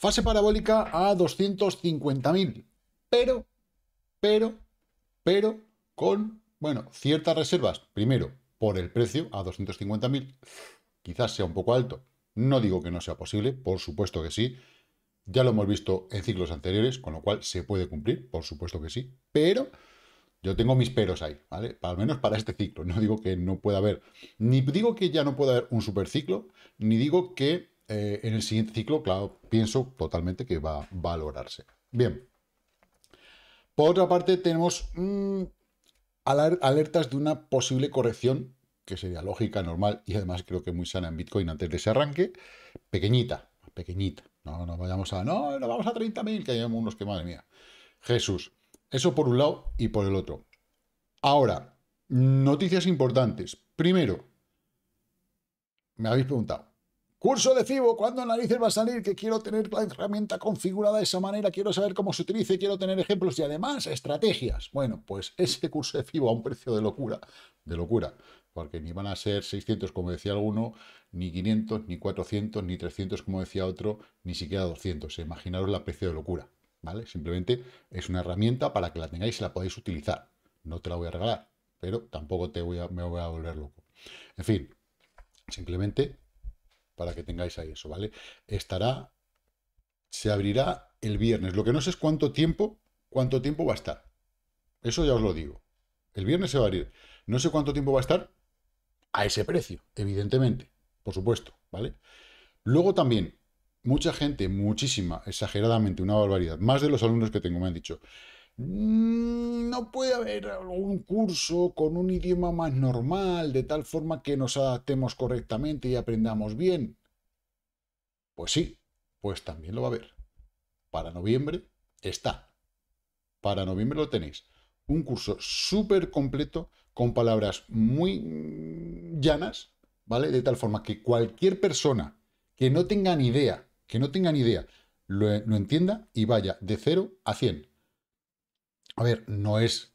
Fase parabólica a 250.000, pero, pero, pero, con, bueno, ciertas reservas. Primero, por el precio a 250.000, quizás sea un poco alto. No digo que no sea posible, por supuesto que sí. Ya lo hemos visto en ciclos anteriores, con lo cual se puede cumplir, por supuesto que sí. Pero yo tengo mis peros ahí, ¿vale? Al menos para este ciclo. No digo que no pueda haber, ni digo que ya no pueda haber un superciclo, ni digo que eh, en el siguiente ciclo, claro, pienso totalmente que va a valorarse. Bien. Por otra parte, tenemos mm, alertas de una posible corrección, que sería lógica, normal y además creo que muy sana en Bitcoin antes de ese arranque, pequeñita, pequeñita. No nos vayamos a, no, no, vamos a 30.000, que hay unos que, madre mía. Jesús, eso por un lado y por el otro. Ahora, noticias importantes. Primero, me habéis preguntado, Curso de FIBO, ¿cuándo narices va a salir? Que quiero tener la herramienta configurada de esa manera, quiero saber cómo se utiliza y quiero tener ejemplos y además estrategias. Bueno, pues ese curso de FIBO a un precio de locura, de locura, porque ni van a ser 600 como decía alguno, ni 500, ni 400, ni 300 como decía otro, ni siquiera 200. Imaginaros la precio de locura, ¿vale? Simplemente es una herramienta para que la tengáis y la podáis utilizar. No te la voy a regalar, pero tampoco te me voy a volver loco. En fin, simplemente para que tengáis ahí eso, ¿vale? Estará, se abrirá el viernes. Lo que no sé es cuánto tiempo, cuánto tiempo va a estar. Eso ya os lo digo. El viernes se va a abrir. No sé cuánto tiempo va a estar a ese precio, evidentemente, por supuesto, ¿vale? Luego también, mucha gente, muchísima, exageradamente, una barbaridad, más de los alumnos que tengo me han dicho, Mm, no puede haber un curso con un idioma más normal, de tal forma que nos adaptemos correctamente y aprendamos bien. Pues sí, pues también lo va a haber. Para noviembre está. Para noviembre lo tenéis. Un curso súper completo con palabras muy llanas, ¿vale? De tal forma que cualquier persona que no tenga ni idea, que no tenga ni idea, lo, entienda y vaya de cero a 100 a ver, no es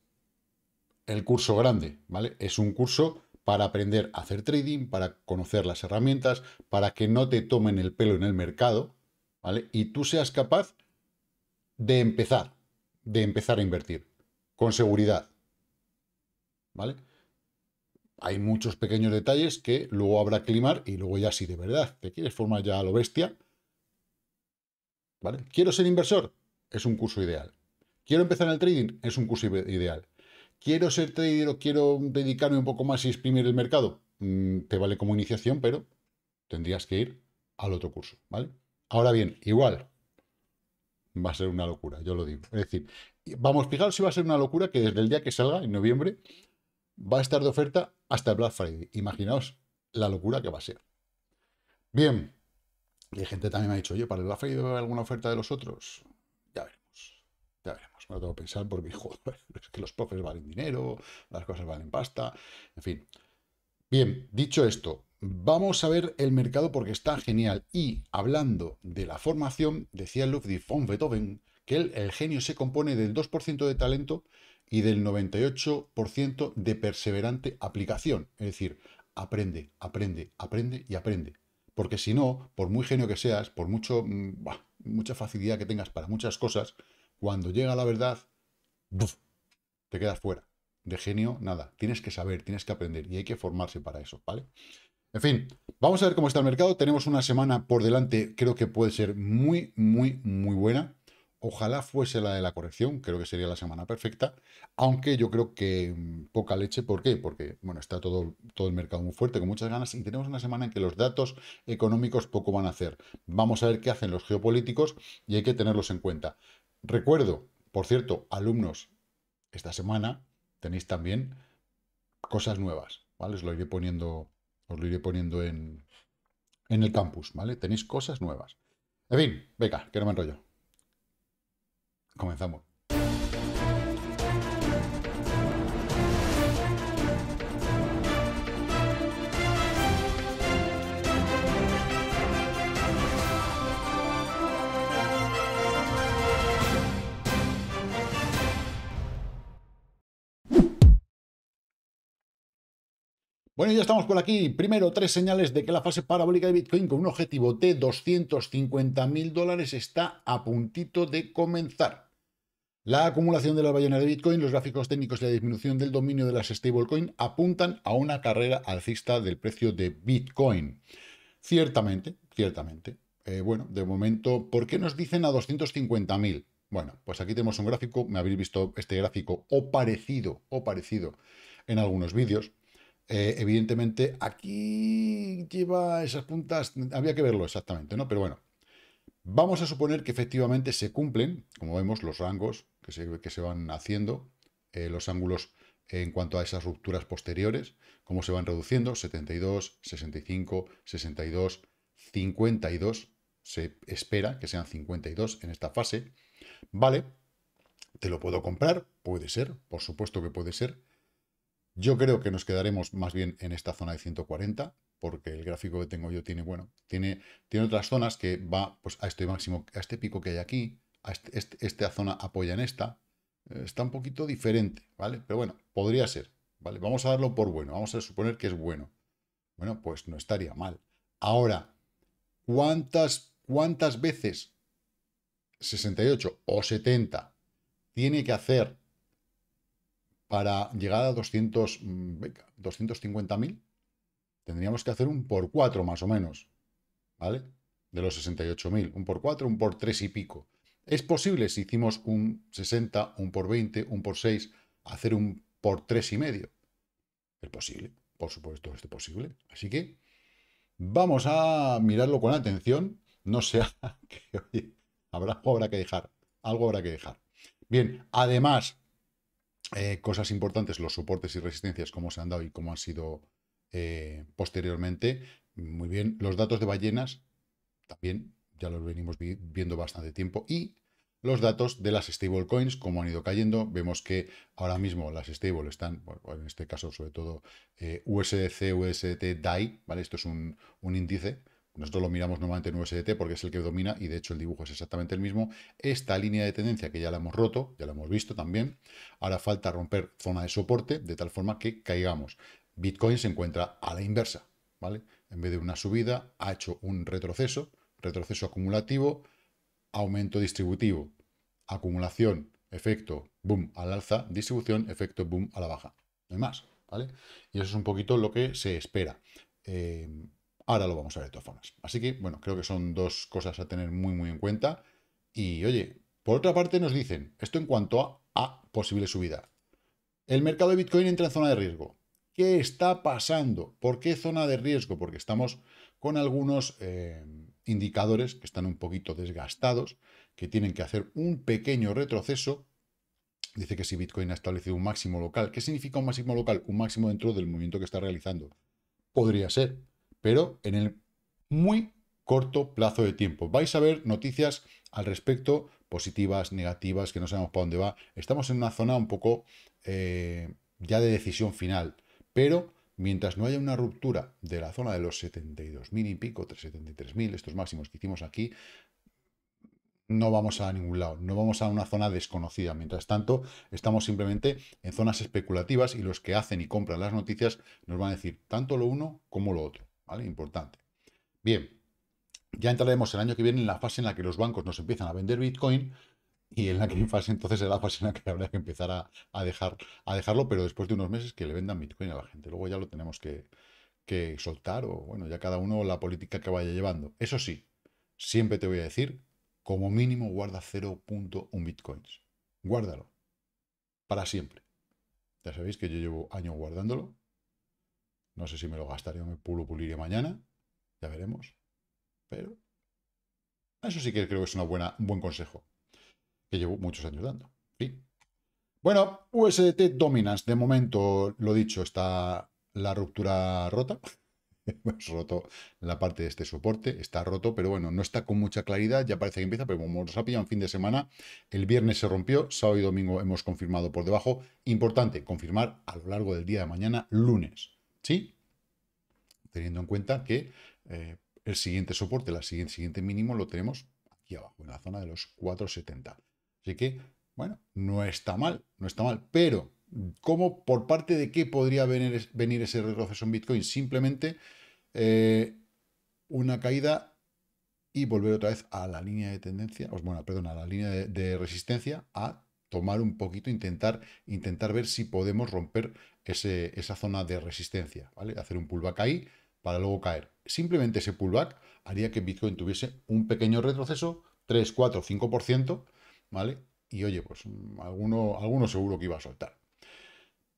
el curso grande, ¿vale? Es un curso para aprender a hacer trading, para conocer las herramientas, para que no te tomen el pelo en el mercado, ¿vale? Y tú seas capaz de empezar, de empezar a invertir, con seguridad, ¿vale? Hay muchos pequeños detalles que luego habrá que limar y luego ya si de verdad te quieres formar ya a lo bestia, ¿vale? ¿Quiero ser inversor? Es un curso ideal. ¿Quiero empezar en el trading? Es un curso ideal. ¿Quiero ser trader o quiero dedicarme un poco más y exprimir el mercado? Mm, te vale como iniciación, pero tendrías que ir al otro curso, ¿vale? Ahora bien, igual, va a ser una locura, yo lo digo. Es decir, vamos, fijaros si va a ser una locura que desde el día que salga, en noviembre, va a estar de oferta hasta el Black Friday. Imaginaos la locura que va a ser. Bien, y gente también me ha dicho, oye, ¿para el Black Friday va alguna oferta de los otros? lo tengo que pensar porque, joder, es que los profes valen dinero, las cosas valen pasta, en fin. Bien, dicho esto, vamos a ver el mercado porque está genial. Y hablando de la formación, decía Ludwig von Beethoven que el, el genio se compone del 2% de talento y del 98% de perseverante aplicación. Es decir, aprende, aprende, aprende y aprende. Porque si no, por muy genio que seas, por mucho, mm, mucha facilidad que tengas para muchas cosas, cuando llega la verdad, te quedas fuera. De genio, nada. Tienes que saber, tienes que aprender y hay que formarse para eso, ¿vale? En fin, vamos a ver cómo está el mercado. Tenemos una semana por delante, creo que puede ser muy, muy, muy buena. Ojalá fuese la de la corrección, creo que sería la semana perfecta, aunque yo creo que mm, poca leche, ¿por qué? Porque bueno, está todo, todo el mercado muy fuerte, con muchas ganas, y tenemos una semana en que los datos económicos poco van a hacer. Vamos a ver qué hacen los geopolíticos y hay que tenerlos en cuenta. Recuerdo, por cierto, alumnos, esta semana tenéis también cosas nuevas, ¿vale? Os lo iré poniendo, os lo iré poniendo en, en el campus, ¿vale? Tenéis cosas nuevas. En fin, venga, que no me enrollo. Comenzamos. Bueno, ya estamos por aquí. Primero, tres señales de que la fase parabólica de Bitcoin con un objetivo de 250 mil dólares está a puntito de comenzar. La acumulación de la ballena de Bitcoin, los gráficos técnicos y la disminución del dominio de las stablecoin apuntan a una carrera alcista del precio de Bitcoin. Ciertamente, ciertamente. Eh, bueno, de momento, ¿por qué nos dicen a 250 mil? Bueno, pues aquí tenemos un gráfico, me habéis visto este gráfico o parecido, o parecido en algunos vídeos. Eh, evidentemente, aquí lleva esas puntas, había que verlo exactamente, ¿no? Pero bueno, vamos a suponer que efectivamente se cumplen, como vemos, los rangos que se, que se van haciendo, eh, los ángulos en cuanto a esas rupturas posteriores, cómo se van reduciendo, 72, 65, 62, 52, se espera que sean 52 en esta fase, ¿vale? Te lo puedo comprar, puede ser, por supuesto que puede ser, yo creo que nos quedaremos más bien en esta zona de 140, porque el gráfico que tengo yo tiene, bueno, tiene, tiene otras zonas que va pues, a este máximo, a este pico que hay aquí, a este, este, esta zona apoya en esta. Eh, está un poquito diferente, ¿vale? Pero bueno, podría ser, ¿vale? Vamos a darlo por bueno, vamos a suponer que es bueno. Bueno, pues no estaría mal. Ahora, ¿cuántas, cuántas veces 68 o 70 tiene que hacer para llegar a 250.000, mm, tendríamos que hacer un por 4 más o menos, ¿vale? De los 68.000, un por 4, un por 3 y pico. Es posible si hicimos un 60, un por 20, un por 6, hacer un por 3 y medio. Es posible, por supuesto, es posible. Así que vamos a mirarlo con atención, no sea que oye, habrá habrá que dejar, algo habrá que dejar. Bien, además, eh, cosas importantes, los soportes y resistencias, cómo se han dado y cómo han sido eh, posteriormente. Muy bien, los datos de ballenas, también ya los venimos viendo bastante tiempo. Y los datos de las stable coins cómo han ido cayendo. Vemos que ahora mismo las stable están, en este caso sobre todo eh, USDC, USDT, DAI, ¿vale? Esto es un, un índice nosotros lo miramos normalmente en USDT porque es el que domina y de hecho el dibujo es exactamente el mismo. Esta línea de tendencia que ya la hemos roto, ya la hemos visto también. Ahora falta romper zona de soporte de tal forma que caigamos. Bitcoin se encuentra a la inversa, ¿vale? En vez de una subida, ha hecho un retroceso, retroceso acumulativo, aumento distributivo, acumulación, efecto, boom al alza, distribución, efecto, boom a la baja. No hay más, ¿vale? Y eso es un poquito lo que se espera. Eh, Ahora lo vamos a ver de todas formas. Así que, bueno, creo que son dos cosas a tener muy, muy en cuenta. Y, oye, por otra parte nos dicen, esto en cuanto a, posible subida. El mercado de Bitcoin entra en zona de riesgo. ¿Qué está pasando? ¿Por qué zona de riesgo? Porque estamos con algunos eh, indicadores que están un poquito desgastados, que tienen que hacer un pequeño retroceso. Dice que si Bitcoin ha establecido un máximo local, ¿qué significa un máximo local? Un máximo dentro del movimiento que está realizando. Podría ser pero en el muy corto plazo de tiempo. Vais a ver noticias al respecto, positivas, negativas, que no sabemos para dónde va. Estamos en una zona un poco eh, ya de decisión final, pero mientras no haya una ruptura de la zona de los 72.000 y pico, 73.000, estos máximos que hicimos aquí, no vamos a ningún lado, no vamos a una zona desconocida. Mientras tanto, estamos simplemente en zonas especulativas y los que hacen y compran las noticias nos van a decir tanto lo uno como lo otro. ¿vale? Importante. Bien, ya entraremos el año que viene en la fase en la que los bancos nos empiezan a vender Bitcoin y en la que fase entonces es la fase en la que habrá que empezar a, dejar, a dejarlo, pero después de unos meses que le vendan Bitcoin a la gente. Luego ya lo tenemos que, que soltar o, bueno, ya cada uno la política que vaya llevando. Eso sí, siempre te voy a decir, como mínimo guarda 0.1 Bitcoins. Guárdalo. Para siempre. Ya sabéis que yo llevo años guardándolo no sé si me lo gastaré o me pulo puliré mañana. Ya veremos. Pero eso sí que creo que es una buena, un buen consejo. Que llevo muchos años dando. Bueno, USDT dominas De momento, lo dicho, está la ruptura rota. Hemos roto la parte de este soporte, está roto, pero bueno, no está con mucha claridad, ya parece que empieza, pero como nos ha pillado en fin de semana, el viernes se rompió, sábado y domingo hemos confirmado por debajo. Importante, confirmar a lo largo del día de mañana, lunes. ¿sí? Teniendo en cuenta que eh, el siguiente soporte, el siguiente, mínimo, lo tenemos aquí abajo, en la zona de los 4,70. Así que, bueno, no está mal, no está mal, pero ¿cómo, por parte de qué podría venir, ese retroceso en Bitcoin? Simplemente eh, una caída y volver otra vez a la línea de tendencia, bueno, perdón, a la línea de resistencia a tomar un poquito, intentar, intentar ver si podemos romper ese, esa zona de resistencia, ¿vale? Hacer un pullback ahí para luego caer. Simplemente ese pullback haría que Bitcoin tuviese un pequeño retroceso, 3, 4, 5%, ¿vale? Y oye, pues mm, alguno, alguno seguro que iba a soltar.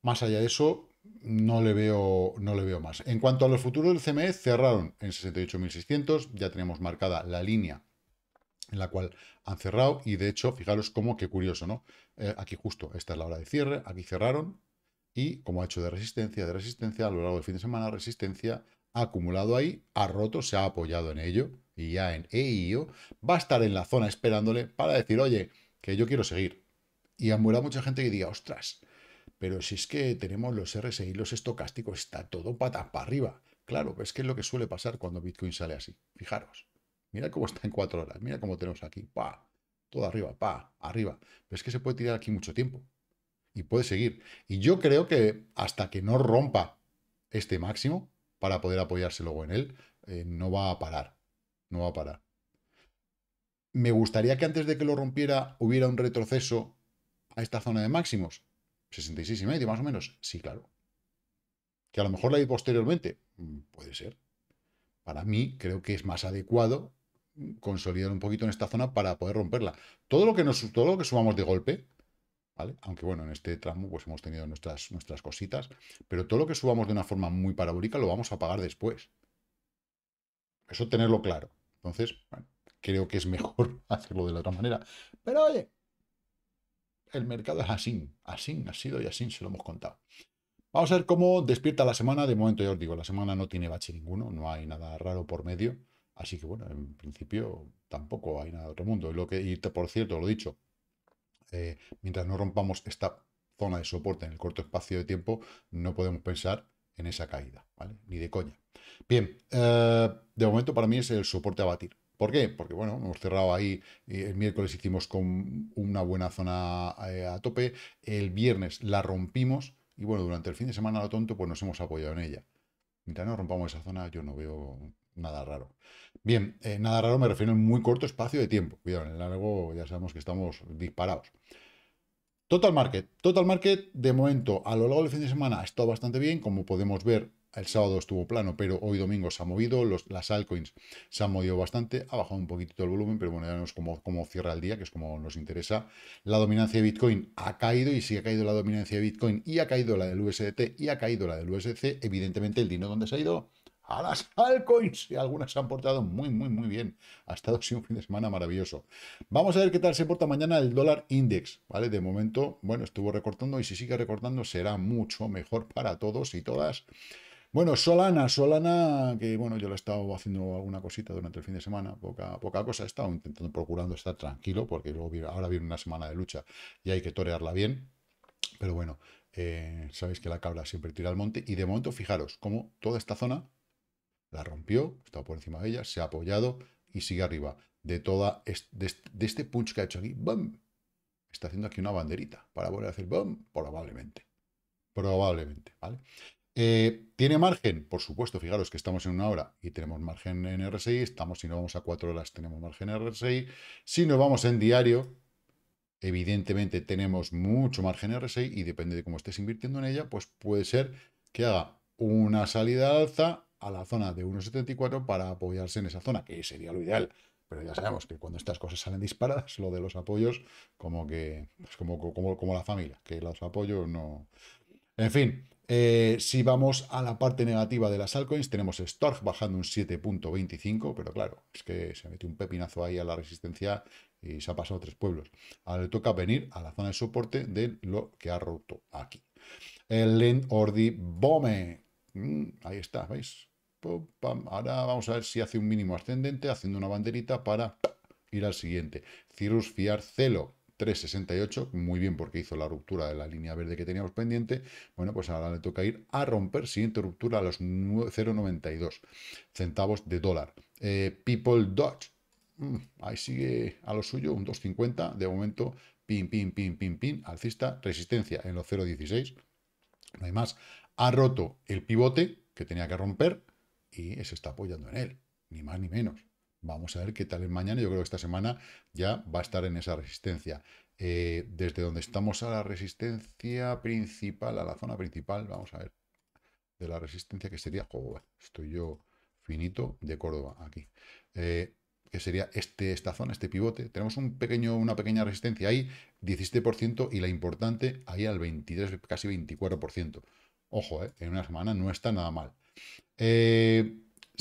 Más allá de eso, no le veo, no le veo más. En cuanto a los futuros del CME, cerraron en 68.600, ya tenemos marcada la línea en la cual han cerrado y de hecho, fijaros cómo, qué curioso, ¿no? Eh, aquí justo, esta es la hora de cierre, aquí cerraron y como ha hecho de resistencia, de resistencia, a lo largo del fin de semana, resistencia ha acumulado ahí, ha roto, se ha apoyado en ello y ya en EIO va a estar en la zona esperándole para decir, oye, que yo quiero seguir. Y muerto mucha gente que diga, ostras, pero si es que tenemos los RSI, los estocásticos, está todo patas para arriba. Claro, es que es lo que suele pasar cuando Bitcoin sale así. Fijaros. Mira cómo está en cuatro horas. Mira cómo tenemos aquí. Pa, todo arriba, pa, arriba. Pero es que se puede tirar aquí mucho tiempo. Y puede seguir. Y yo creo que hasta que no rompa este máximo, para poder apoyarse luego en él, eh, no va a parar. No va a parar. Me gustaría que antes de que lo rompiera hubiera un retroceso a esta zona de máximos. 66 y medio, más o menos. Sí, claro. Que a lo mejor la hay posteriormente. Mm, puede ser. Para mí, creo que es más adecuado consolidar un poquito en esta zona para poder romperla. Todo lo que, nos, todo lo que subamos de golpe, ¿vale? Aunque bueno, en este tramo pues hemos tenido nuestras, nuestras cositas, pero todo lo que subamos de una forma muy parabólica lo vamos a pagar después. Eso tenerlo claro. Entonces, bueno, creo que es mejor hacerlo de la otra manera. Pero oye, el mercado es así, así ha sido y así se lo hemos contado. Vamos a ver cómo despierta la semana. De momento ya os digo, la semana no tiene bache ninguno, no hay nada raro por medio. Así que bueno, en principio tampoco hay nada de otro mundo. Lo que, y por cierto, lo dicho, eh, mientras no rompamos esta zona de soporte en el corto espacio de tiempo, no podemos pensar en esa caída, ¿vale? Ni de coña. Bien, eh, de momento para mí es el soporte a batir. ¿Por qué? Porque bueno, hemos cerrado ahí, eh, el miércoles hicimos con una buena zona a tope, el viernes la rompimos y bueno, durante el fin de semana lo tonto pues nos hemos apoyado en ella. Mientras no rompamos esa zona yo no veo nada raro. Bien, eh, nada raro, me refiero en muy corto espacio de tiempo. Cuidado, en el largo ya sabemos que estamos disparados. Total Market. Total Market, de momento, a lo largo del fin de semana ha estado bastante bien. Como podemos ver, el sábado estuvo plano, pero hoy domingo se ha movido. Los, las altcoins se han movido bastante. Ha bajado un poquitito el volumen, pero bueno, ya vemos cómo como, cierra el día, que es como nos interesa. La dominancia de Bitcoin ha caído y si ha caído la dominancia de Bitcoin y ha caído la del USDT y ha caído la del USC, evidentemente el dinero donde se ha ido a las altcoins. Y algunas se han portado muy, muy, muy bien. Ha estado siendo un fin de semana maravilloso. Vamos a ver qué tal se porta mañana el dólar index. ¿vale? De momento, bueno, estuvo recortando y si sigue recortando será mucho mejor para todos y todas. Bueno, Solana, Solana, que bueno, yo le he estado haciendo alguna cosita durante el fin de semana, poca, poca cosa, he estado intentando procurando estar tranquilo, porque luego ahora viene una semana de lucha y hay que torearla bien, pero bueno, eh, sabéis que la cabra siempre tira al monte, y de momento fijaros cómo toda esta zona la rompió, está por encima de ella, se ha apoyado y sigue arriba. De, toda este, de este punch que ha hecho aquí, ¡bum! Está haciendo aquí una banderita para volver a hacer ¡bum! Probablemente. Probablemente, ¿vale? Eh, ¿Tiene margen? Por supuesto, fijaros que estamos en una hora y tenemos margen en RSI. Estamos, si no vamos a cuatro horas, tenemos margen en RSI. Si nos vamos en diario, evidentemente tenemos mucho margen en RSI y depende de cómo estés invirtiendo en ella, pues puede ser que haga una salida alza a la zona de 1,74 para apoyarse en esa zona, que sería lo ideal. Pero ya sabemos que cuando estas cosas salen disparadas, lo de los apoyos, como que es pues como, como, como la familia, que los apoyos no. En fin, eh, si vamos a la parte negativa de las altcoins, tenemos Storch bajando un 7.25, pero claro, es que se metió un pepinazo ahí a la resistencia y se ha pasado tres pueblos. Ahora le toca venir a la zona de soporte de lo que ha roto aquí. El Lend Ordi Bome. Mm, ahí está, ¿veis? Ahora vamos a ver si hace un mínimo ascendente haciendo una banderita para ir al siguiente. Cirrus Fiar Celo. 368, muy bien porque hizo la ruptura de la línea verde que teníamos pendiente. Bueno, pues ahora le toca ir a romper, siguiente ruptura a los 0,92 centavos de dólar. Eh, People Dodge, mm, ahí sigue a lo suyo, un 2,50 de momento, pin, pin, pin, pin, pin, alcista, resistencia en los 0,16, no hay más. Ha roto el pivote que tenía que romper, y se está apoyando en él, ni más ni menos. Vamos a ver qué tal es mañana. Yo creo que esta semana ya va a estar en esa resistencia. Eh, desde donde estamos a la resistencia principal, a la zona principal, vamos a ver, de la resistencia que sería, estoy yo finito de Córdoba aquí, eh, que sería este, esta zona, este pivote. Tenemos un pequeño, una pequeña resistencia ahí, 17%, y la importante ahí al 23, casi 24%. Ojo, eh, en una semana no está nada mal. Eh,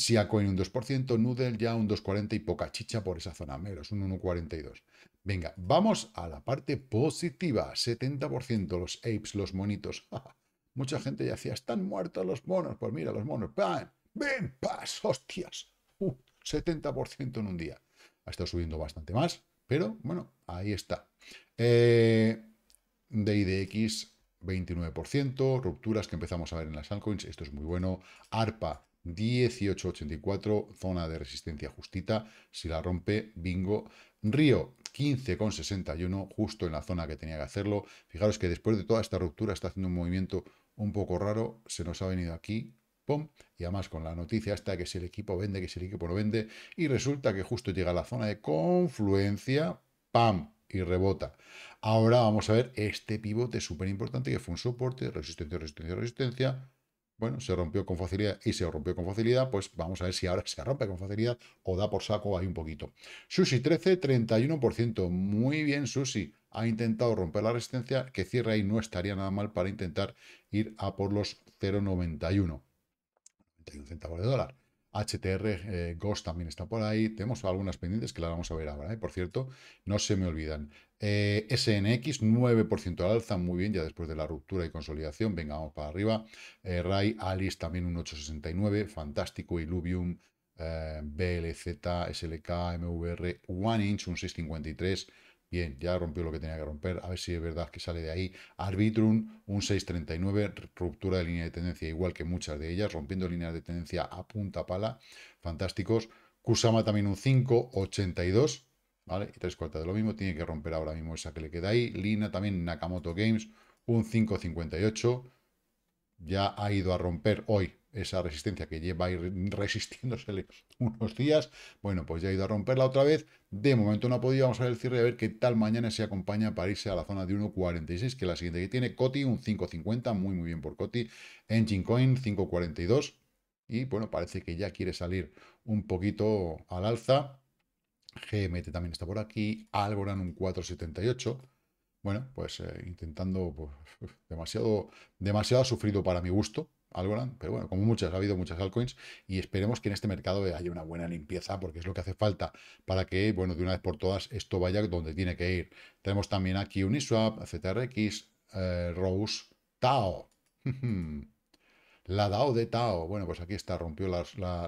en un 2%, Noodle ya un 2,40 y poca chicha por esa zona, menos un 1,42. Venga, vamos a la parte positiva, 70% los apes, los monitos. Mucha gente ya decía, están muertos los monos. Pues mira, los monos, ¡Ven, pas! ¡Hostias! 70% uh, en un día. Ha estado subiendo bastante más, pero bueno, ahí está. Eh, De IDX... 29%, rupturas que empezamos a ver en las altcoins, esto es muy bueno, ARPA 18.84, zona de resistencia justita, si la rompe, bingo, Río 15,61, justo en la zona que tenía que hacerlo, fijaros que después de toda esta ruptura está haciendo un movimiento un poco raro, se nos ha venido aquí, ¡pum! Y además con la noticia hasta que si el equipo vende, que si el equipo no vende, y resulta que justo llega a la zona de confluencia, ¡pam! y rebota. Ahora vamos a ver este pivote súper importante que fue un soporte, resistencia, resistencia, resistencia. Bueno, se rompió con facilidad y se rompió con facilidad, pues vamos a ver si ahora se rompe con facilidad o da por saco ahí un poquito. Sushi 13, 31%. Muy bien, Sushi. Ha intentado romper la resistencia, que cierra ahí no estaría nada mal para intentar ir a por los 0,91. 91 centavos de dólar. HTR eh, Ghost también está por ahí. Tenemos algunas pendientes que las vamos a ver ahora. Eh, por cierto, no se me olvidan. Eh, SNX, 9% al alza, muy bien, ya después de la ruptura y consolidación, venga, vamos para arriba. RAI, Alice también un 8,69, fantástico. Illuvium, BLZ, SLK, MVR, One Inch, un 6,53. Bien, ya rompió lo que tenía que romper. A ver si es verdad que sale de ahí. Arbitrum, un 6.39, ruptura de línea de tendencia, igual que muchas de ellas, rompiendo líneas de tendencia a punta pala. Fantásticos. Kusama también un 5.82, ¿vale? Y tres cuartas de lo mismo. Tiene que romper ahora mismo esa que le queda ahí. Lina también, Nakamoto Games, un 5.58. Ya ha ido a romper hoy esa resistencia que lleva ir resistiéndosele unos días, bueno, pues ya ha ido a romperla otra vez. De momento no ha podido, vamos a ver el cierre a ver qué tal mañana se acompaña para irse a la zona de 1.46, que es la siguiente que tiene. Coti, un 5.50, muy muy bien por Coti. Engine Coin, 5.42. Y bueno, parece que ya quiere salir un poquito al alza. GMT también está por aquí. Algorand, un 478 bueno, pues eh, intentando, pues, demasiado, demasiado sufrido para mi gusto, Algorand, pero bueno, como muchas, ha habido muchas altcoins y esperemos que en este mercado haya una buena limpieza porque es lo que hace falta para que, bueno, de una vez por todas esto vaya donde tiene que ir. Tenemos también aquí Uniswap, CTRX, eh, Rose, Tao. la DAO de Tao, bueno, pues aquí está, rompió la,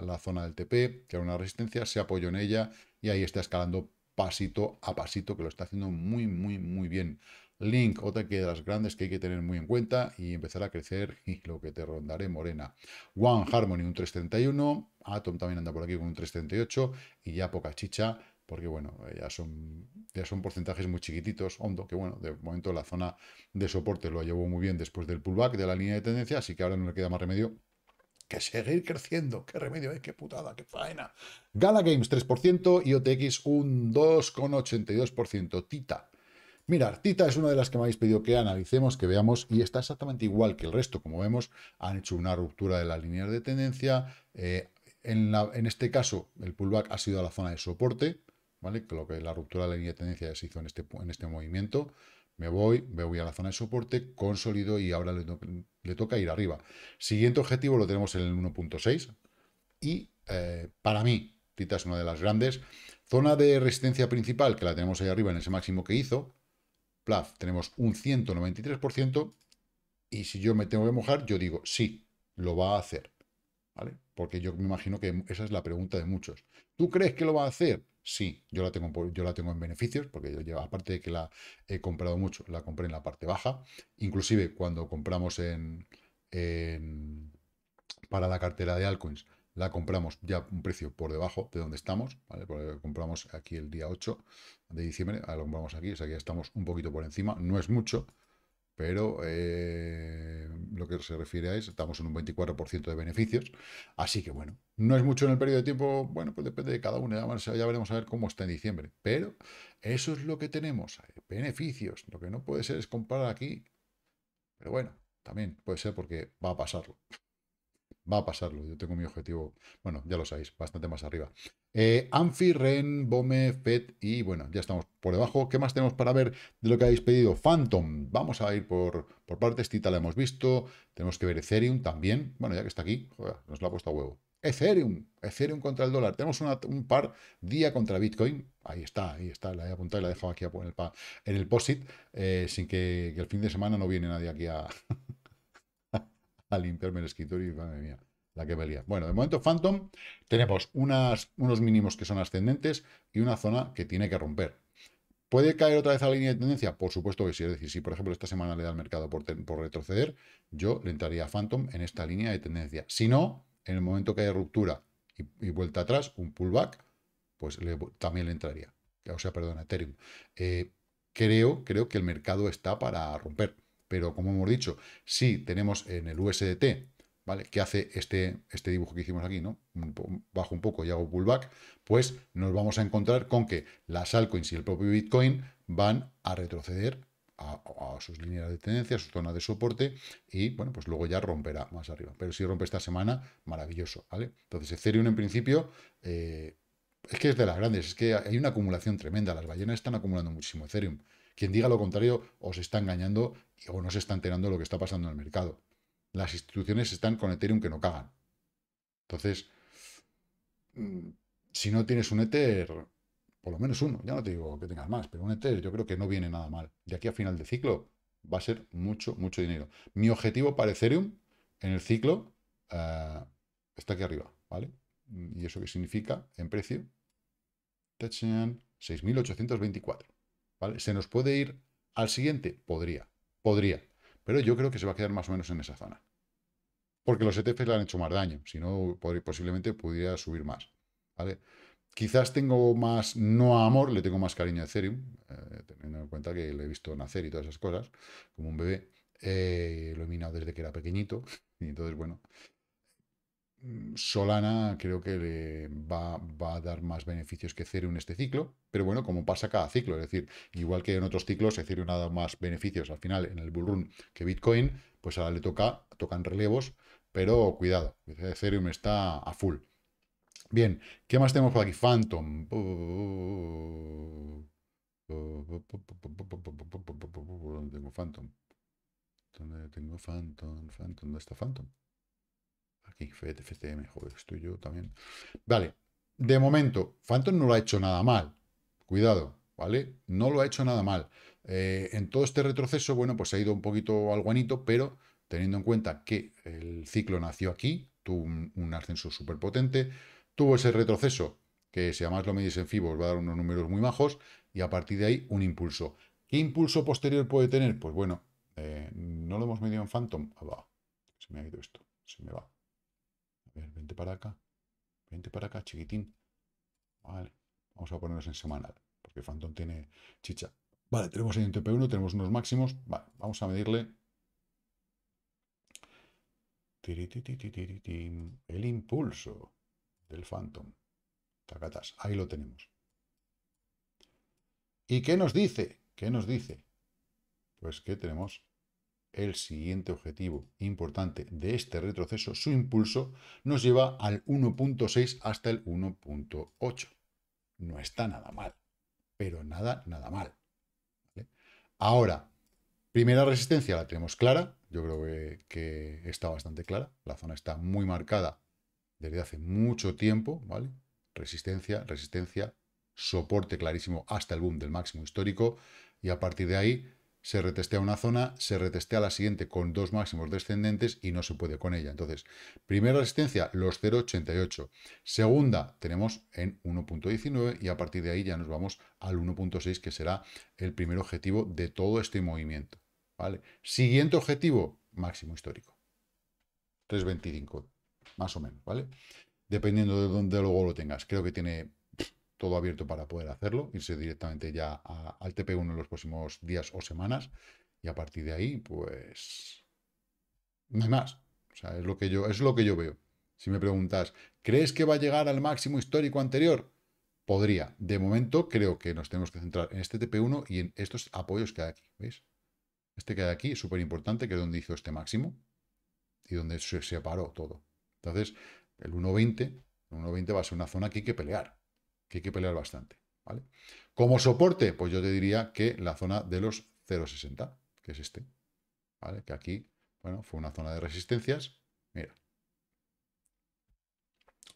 la zona del TP, que era una resistencia, se apoyó en ella y ahí está escalando pasito a pasito, que lo está haciendo muy, muy, muy bien. Link, otra que de las grandes que hay que tener muy en cuenta y empezar a crecer, y lo que te rondaré morena. One Harmony, un 331, Atom también anda por aquí con un 338 y ya poca chicha, porque bueno, eh, ya son, ya son porcentajes muy chiquititos, hondo, que bueno, de momento la zona de soporte lo llevado muy bien después del pullback de la línea de tendencia, así que ahora no le queda más remedio que seguir creciendo. Qué remedio, eh! qué putada, qué faena. Gala Games 3% y OTX un 2,82%. Tita Mirar, Tita es una de las que me habéis pedido que analicemos, que veamos, y está exactamente igual que el resto. Como vemos, han hecho una ruptura de la línea de tendencia. Eh, en, este caso, el pullback ha sido a la zona de soporte, ¿vale? Lo que la ruptura de la línea de tendencia se hizo en este, en este movimiento. Me voy, me voy a la zona de soporte, consolido y ahora le, toca ir arriba. Siguiente objetivo lo tenemos en el 1.6 y eh, para mí, Tita es una de las grandes. Zona de resistencia principal, que la tenemos ahí arriba en ese máximo que hizo, Plaf, tenemos un 193%, y si yo me tengo que mojar, yo digo, sí, lo va a hacer. ¿Vale? Porque yo me imagino que esa es la pregunta de muchos. ¿Tú crees que lo va a hacer? Sí, yo la tengo, yo la tengo en beneficios, porque yo, llevo, aparte de que la he comprado mucho, la compré en la parte baja. Inclusive cuando compramos en, para la cartera de Alcoins la compramos ya un precio por debajo de donde estamos, ¿vale? compramos aquí el día 8 de diciembre, ahora lo compramos aquí, o sea que ya estamos un poquito por encima, no es mucho, pero eh, lo que se refiere a es, estamos en un 24% de beneficios, así que bueno, no es mucho en el periodo de tiempo, bueno, pues depende de cada uno, ya, ya veremos a ver cómo está en diciembre, pero eso es lo que tenemos, beneficios, lo que no puede ser es comprar aquí, pero bueno, también puede ser porque va a pasarlo va a pasarlo. Yo tengo mi objetivo, bueno, ya lo sabéis, bastante más arriba. Eh, Anfi, Ren, Bome, Fed y bueno, ya estamos por debajo. ¿Qué más tenemos para ver de lo que habéis pedido? Phantom, vamos a ir por, por partes. Tita la hemos visto. Tenemos que ver Ethereum también. Bueno, ya que está aquí, nos la ha puesto a huevo. Ethereum, Ethereum contra el dólar. Tenemos un par día contra Bitcoin. Ahí está, ahí está, la he apuntado y la he dejado aquí en el, en el POSIT, eh, sin que, que, el fin de semana no viene nadie aquí a, a limpiarme el escritorio y madre mía, la que valía. Bueno, de momento Phantom tenemos unos mínimos que son ascendentes y una zona que tiene que romper. ¿Puede caer otra vez a la línea de tendencia? Por supuesto que sí. Es decir, si por ejemplo esta semana le da al mercado por, retroceder, yo le entraría a Phantom en esta línea de tendencia. Si no, en el momento que haya ruptura y, vuelta atrás, un pullback, pues también le entraría. O sea, perdona, Ethereum. Eh, creo, creo que el mercado está para romper. Pero como hemos dicho, si tenemos en el USDT, ¿vale? Que hace este, este dibujo que hicimos aquí, ¿no? Bajo un poco y hago pullback, pues nos vamos a encontrar con que las altcoins y el propio Bitcoin van a retroceder a, sus líneas de tendencia, a su zona de soporte, y bueno, pues luego ya romperá más arriba. Pero si rompe esta semana, maravilloso, ¿vale? Entonces, Ethereum en principio, eh, es que es de las grandes, es que hay una acumulación tremenda, las ballenas están acumulando muchísimo Ethereum. Quien diga lo contrario os está engañando o no se está enterando de lo que está pasando en el mercado. Las instituciones están con Ethereum que no cagan. Entonces, mm, si no tienes un Ether, por lo menos uno, ya no te digo que tengas más, pero un Ether yo creo que no viene nada mal. De aquí a final de ciclo va a ser mucho, mucho dinero. Mi objetivo para Ethereum en el ciclo eh, está aquí arriba, ¿vale? ¿Y eso qué significa en precio? 6.824. ¿Se nos puede ir al siguiente? Podría, podría. Pero yo creo que se va a quedar más o menos en esa zona. Porque los ETFs le han hecho más daño. Si no, posiblemente podría subir más. ¿vale? Quizás tengo más, no amor, le tengo más cariño a Ethereum, eh, teniendo en cuenta que lo he visto nacer y todas esas cosas, como un bebé. Eh, lo he minado desde que era pequeñito. Y entonces, bueno, Mm, Solana creo que le va, a dar más beneficios que Ethereum este ciclo, pero bueno, como pasa cada ciclo, es decir, igual que en otros ciclos, Ethereum ha dado más beneficios al final en el bull que Bitcoin, pues ahora le toca, tocan relevos, pero cuidado, Ethereum está a full. Bien, ¿qué más tenemos por aquí? Phantom. ¿Dónde tengo Phantom? ¿Dónde tengo Phantom? Phantom, ¿dónde está Phantom? Aquí, FTM, joder, estoy yo también. Vale, de momento, Phantom no lo ha hecho nada mal. Cuidado, ¿vale? No lo ha hecho nada mal. Eh, en todo este retroceso, bueno, pues ha ido un poquito al guanito, pero teniendo en cuenta que el ciclo nació aquí, tuvo un, ascenso súper potente, tuvo ese retroceso, que si además lo medís en FIBO os va a dar unos números muy bajos, y a partir de ahí un impulso. ¿Qué impulso posterior puede tener? Pues bueno, eh, no lo hemos medido en Phantom. Ah, Se me ha ido esto, se me va. A vente para acá. Vente para acá, chiquitín. Vale. Vamos a ponernos en semanal, porque Phantom tiene chicha. Vale, tenemos un TP1, tenemos unos máximos. Vale, vamos a medirle. El impulso del Phantom. Tacatas, ahí lo tenemos. ¿Y qué nos dice? ¿Qué nos dice? Pues que tenemos el siguiente objetivo importante de este retroceso, su impulso, nos lleva al 1.6 hasta el 1.8. No está nada mal, pero nada, nada mal. Ahora, primera resistencia la tenemos clara, yo creo que, está bastante clara, la zona está muy marcada desde hace mucho tiempo, ¿vale? Resistencia, resistencia, soporte clarísimo hasta el boom del máximo histórico y a partir de ahí se retestea una zona, se retestea la siguiente con dos máximos descendentes y no se puede con ella. Entonces, primera resistencia, los 0,88. Segunda, tenemos en 1.19 y a partir de ahí ya nos vamos al 1.6, que será el primer objetivo de todo este movimiento. ¿vale? Siguiente objetivo, máximo histórico. 3.25, más o menos, ¿vale? Dependiendo de dónde luego lo tengas. Creo que tiene todo abierto para poder hacerlo, irse directamente ya al TP1 en los próximos días o semanas y a partir de ahí, pues no más. O sea, es lo que yo, es lo que yo veo. Si me preguntas, ¿crees que va a llegar al máximo histórico anterior? Podría. De momento creo que nos tenemos que centrar en este TP1 y en estos apoyos que hay aquí. ¿Veis? Este que hay aquí es súper importante, que es donde hizo este máximo y donde se separó todo. Entonces, el 1.20, el 1.20 va a ser una zona aquí que pelear que hay que pelear bastante. ¿vale? Como soporte, pues yo te diría que la zona de los 0,60, que es este. ¿vale? Que aquí, bueno, fue una zona de resistencias. Mira.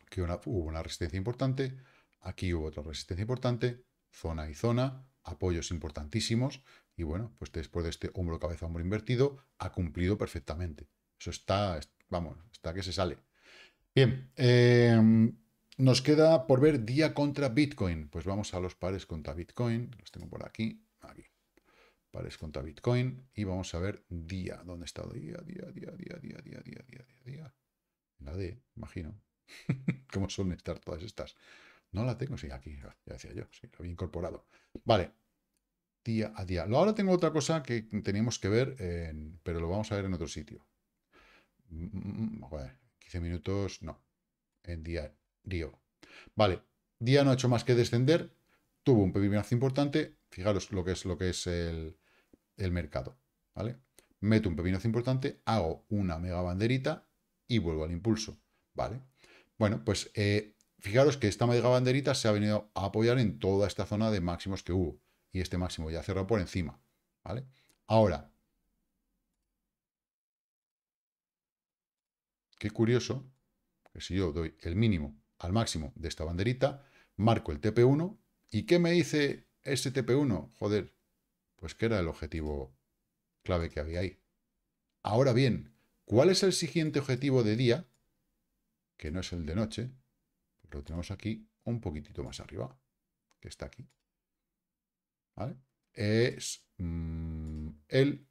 que hubo una resistencia importante. Aquí hubo otra resistencia importante. Zona y zona. Apoyos importantísimos. Y bueno, pues después de este hombro, cabeza, hombro invertido, ha cumplido perfectamente. Eso está, vamos, está que se sale. Bien, em, nos queda por ver día contra Bitcoin. Pues vamos a los pares contra Bitcoin. Los tengo por aquí. Aquí. Pares contra Bitcoin. Y vamos a ver día. ¿Dónde está día, día, día, día, día, día, día, día, día? La D, imagino. ¿Cómo suelen estar todas estas? No la tengo, sí, aquí, ya decía yo, sí, lo había incorporado. Vale, día a día. Ahora tengo otra cosa que teníamos que ver, pero lo vamos a ver en otro sitio. 15 mm, mm, mm, minutos, no. En día, Río. Vale, día no ha hecho más que descender, tuvo un pepinazo importante, fijaros lo que es, lo que es el, mercado, ¿vale? Meto un pepinazo importante, hago una mega banderita y vuelvo al impulso, ¿vale? Bueno, pues eh, fijaros que esta mega banderita se ha venido a apoyar en toda esta zona de máximos que hubo y este máximo ya cerró por encima, ¿vale? Ahora, qué curioso que si yo doy el mínimo al máximo de esta banderita, marco el TP1. ¿Y qué me dice ese TP1? Joder, pues que era el objetivo clave que había ahí. Ahora bien, ¿cuál es el siguiente objetivo de día? Que no es el de noche, lo tenemos aquí un poquitito más arriba, que está aquí. ¿Vale? Es mm, el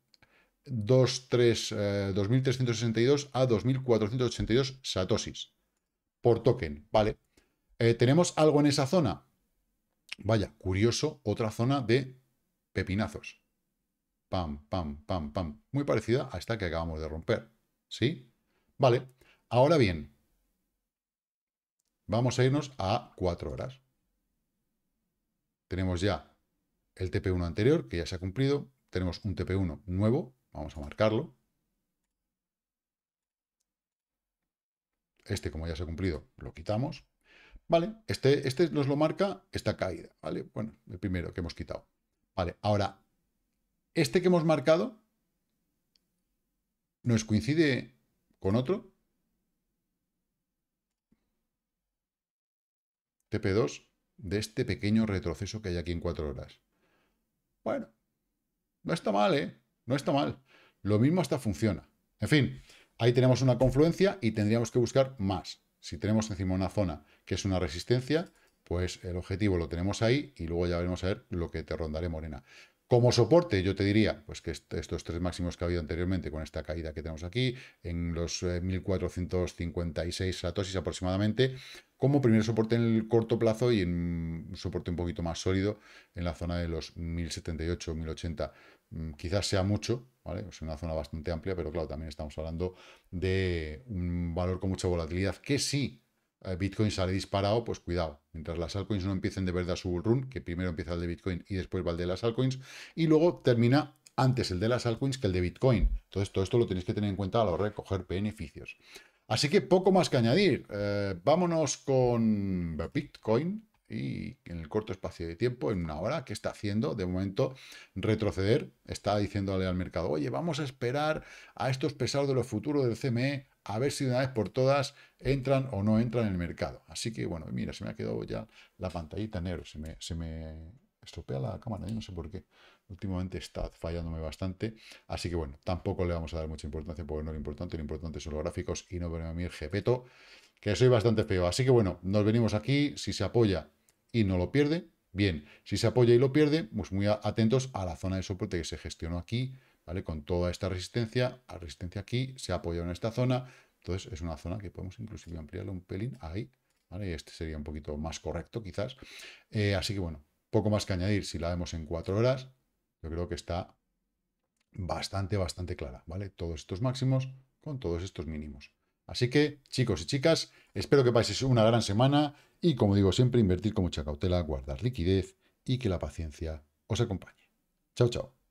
2362 eh, a 2482 satosis por token, ¿vale? Eh, ¿Tenemos algo en esa zona? Vaya, curioso, otra zona de pepinazos. Pam, pam, pam, pam. Muy parecida a esta que acabamos de romper. ¿Sí? Vale. Ahora bien, vamos a irnos a 4 horas. Tenemos ya el TP1 anterior, que ya se ha cumplido. Tenemos un TP1 nuevo, vamos a marcarlo. Este, como ya se ha cumplido, lo quitamos. ¿Vale? Este, este nos lo marca esta caída, ¿vale? Bueno, el primero que hemos quitado. Vale, ahora, este que hemos marcado nos coincide con otro. TP2 de este pequeño retroceso que hay aquí en cuatro horas. Bueno, no está mal, ¿eh? No está mal. Lo mismo hasta funciona. En fin, Ahí tenemos una confluencia y tendríamos que buscar más. Si tenemos encima una zona que es una resistencia, pues el objetivo lo tenemos ahí y luego ya veremos a ver lo que te rondaré morena. Como soporte, yo te diría pues que estos tres máximos que ha habido anteriormente con esta caída que tenemos aquí, en los 1456 eh, satosis aproximadamente, como primer soporte en el corto plazo y en un soporte un poquito más sólido en la zona de los 1078-1080 Mm, quizás sea mucho, ¿vale? Es una zona bastante amplia, pero claro, también estamos hablando de un valor con mucha volatilidad que si eh, Bitcoin sale disparado, pues cuidado, mientras las altcoins no empiecen de verdad su run, que primero empieza el de Bitcoin y después va el de las altcoins, y luego termina antes el de las altcoins que el de Bitcoin. Entonces, todo esto lo tenéis que tener en cuenta a la hora de beneficios. Así que poco más que añadir. Eh, vámonos con Bitcoin, y en el corto espacio de tiempo, en una hora, ¿qué está haciendo? De momento, retroceder, está diciéndole al mercado, oye, vamos a esperar a estos pesados de los futuros del CME, a ver si de una vez por todas entran o no entran en el mercado. Así que, bueno, mira, se me ha quedado ya la pantallita negra se me, se me estropea la cámara, yo no sé por qué. Últimamente está fallándome bastante, así que bueno, tampoco le vamos a dar mucha importancia porque no lo importante, lo importante son los gráficos y no verme a mí el jepeto, que soy bastante feo. Así que bueno, nos venimos aquí, si se apoya y no lo pierde, bien. Si se apoya y lo pierde, pues muy atentos a la zona de soporte que se gestionó aquí, ¿vale? Con toda esta resistencia, a resistencia aquí, se ha apoyado en esta zona. Entonces es una zona que podemos inclusive ampliarle un pelín ahí, ¿vale? Este sería un poquito más correcto quizás. Eh, así que bueno, poco más que añadir. Si la vemos en cuatro horas, yo creo que está bastante, bastante clara, ¿vale? Todos estos máximos con todos estos mínimos. Así que, chicos y chicas, espero que paséis una gran semana. Y como digo, siempre invertir con mucha cautela, guardar liquidez y que la paciencia os acompañe. Chao, chao.